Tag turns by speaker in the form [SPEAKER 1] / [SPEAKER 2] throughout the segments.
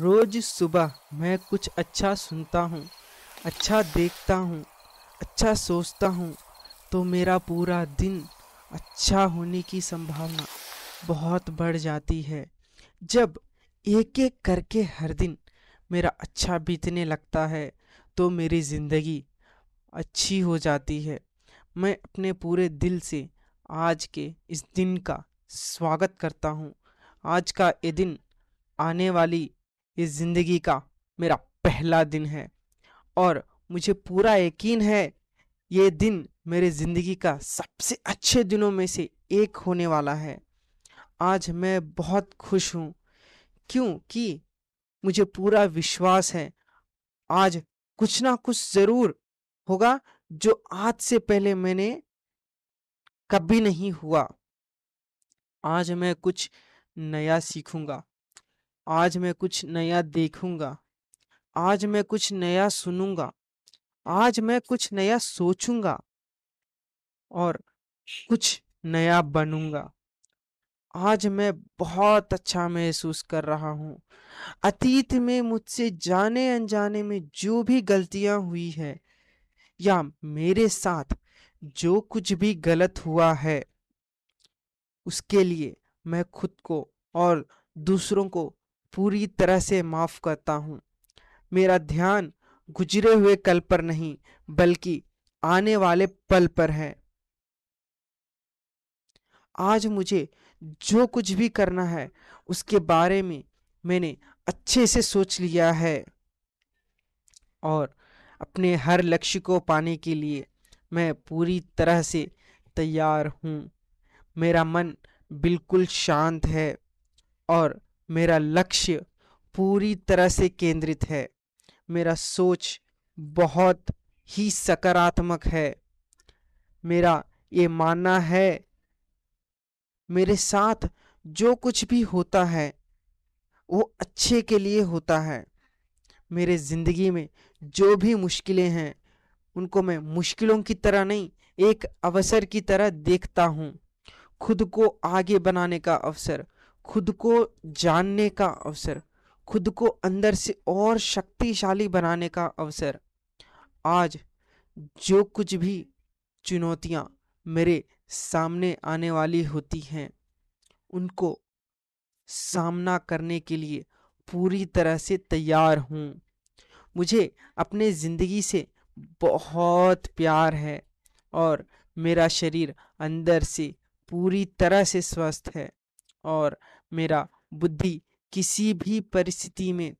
[SPEAKER 1] रोज़ सुबह मैं कुछ अच्छा सुनता हूँ अच्छा देखता हूँ अच्छा सोचता हूँ तो मेरा पूरा दिन अच्छा होने की संभावना बहुत बढ़ जाती है जब एक एक करके हर दिन मेरा अच्छा बीतने लगता है तो मेरी ज़िंदगी अच्छी हो जाती है मैं अपने पूरे दिल से आज के इस दिन का स्वागत करता हूँ आज का ये दिन आने वाली ये ज़िंदगी का मेरा पहला दिन है और मुझे पूरा यकीन है ये दिन मेरे ज़िंदगी का सबसे अच्छे दिनों में से एक होने वाला है आज मैं बहुत खुश हूँ क्योंकि मुझे पूरा विश्वास है आज कुछ ना कुछ ज़रूर होगा जो आज से पहले मैंने कभी नहीं हुआ आज मैं कुछ नया सीखूंगा आज मैं कुछ नया देखूंगा आज मैं कुछ नया सुनूंगा आज मैं कुछ नया सोचूंगा और कुछ नया बनूंगा आज मैं बहुत अच्छा महसूस कर रहा हूँ अतीत में मुझसे जाने अनजाने में जो भी गलतियाँ हुई है या मेरे साथ जो कुछ भी गलत हुआ है उसके लिए मैं खुद को और दूसरों को पूरी तरह से माफ़ करता हूँ मेरा ध्यान गुजरे हुए कल पर नहीं बल्कि आने वाले पल पर है आज मुझे जो कुछ भी करना है उसके बारे में मैंने अच्छे से सोच लिया है और अपने हर लक्ष्य को पाने के लिए मैं पूरी तरह से तैयार हूँ मेरा मन बिल्कुल शांत है और मेरा लक्ष्य पूरी तरह से केंद्रित है मेरा सोच बहुत ही सकारात्मक है मेरा ये मानना है मेरे साथ जो कुछ भी होता है वो अच्छे के लिए होता है मेरे ज़िंदगी में जो भी मुश्किलें हैं उनको मैं मुश्किलों की तरह नहीं एक अवसर की तरह देखता हूँ खुद को आगे बनाने का अवसर खुद को जानने का अवसर खुद को अंदर से और शक्तिशाली बनाने का अवसर आज जो कुछ भी चुनौतियाँ मेरे सामने आने वाली होती हैं उनको सामना करने के लिए पूरी तरह से तैयार हूँ मुझे अपने ज़िंदगी से बहुत प्यार है और मेरा शरीर अंदर से पूरी तरह से स्वस्थ है और मेरा बुद्धि किसी भी परिस्थिति में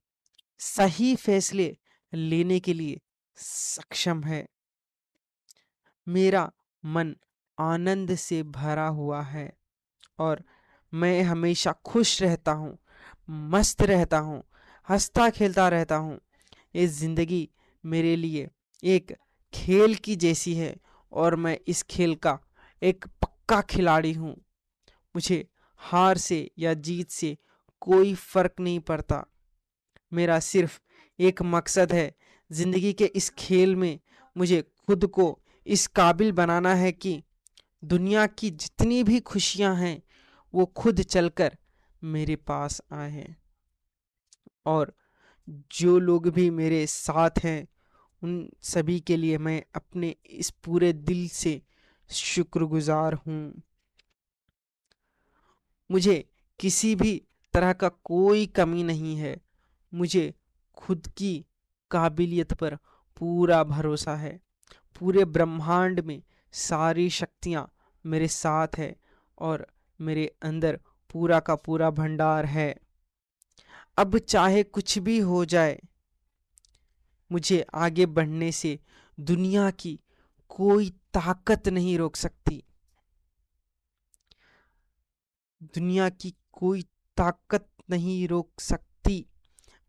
[SPEAKER 1] सही फैसले लेने के लिए सक्षम है मेरा मन आनंद से भरा हुआ है और मैं हमेशा खुश रहता हूँ मस्त रहता हूँ हंसता खेलता रहता हूँ ये ज़िंदगी मेरे लिए एक खेल की जैसी है और मैं इस खेल का एक पक्का खिलाड़ी हूँ मुझे हार से या जीत से कोई फर्क नहीं पड़ता मेरा सिर्फ एक मकसद है ज़िंदगी के इस खेल में मुझे खुद को इस काबिल बनाना है कि दुनिया की जितनी भी खुशियां हैं वो खुद चलकर मेरे पास आए और जो लोग भी मेरे साथ हैं उन सभी के लिए मैं अपने इस पूरे दिल से शुक्रगुजार हूँ मुझे किसी भी तरह का कोई कमी नहीं है मुझे खुद की काबिलियत पर पूरा भरोसा है पूरे ब्रह्मांड में सारी शक्तियाँ मेरे साथ है और मेरे अंदर पूरा का पूरा भंडार है अब चाहे कुछ भी हो जाए मुझे आगे बढ़ने से दुनिया की कोई ताकत नहीं रोक सकती दुनिया की कोई ताकत नहीं रोक सकती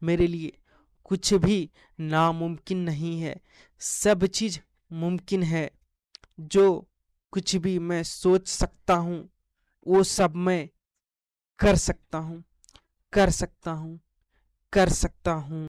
[SPEAKER 1] मेरे लिए कुछ भी नामुमकिन नहीं है सब चीज़ मुमकिन है जो कुछ भी मैं सोच सकता हूँ वो सब मैं कर सकता हूँ कर सकता हूँ कर सकता हूँ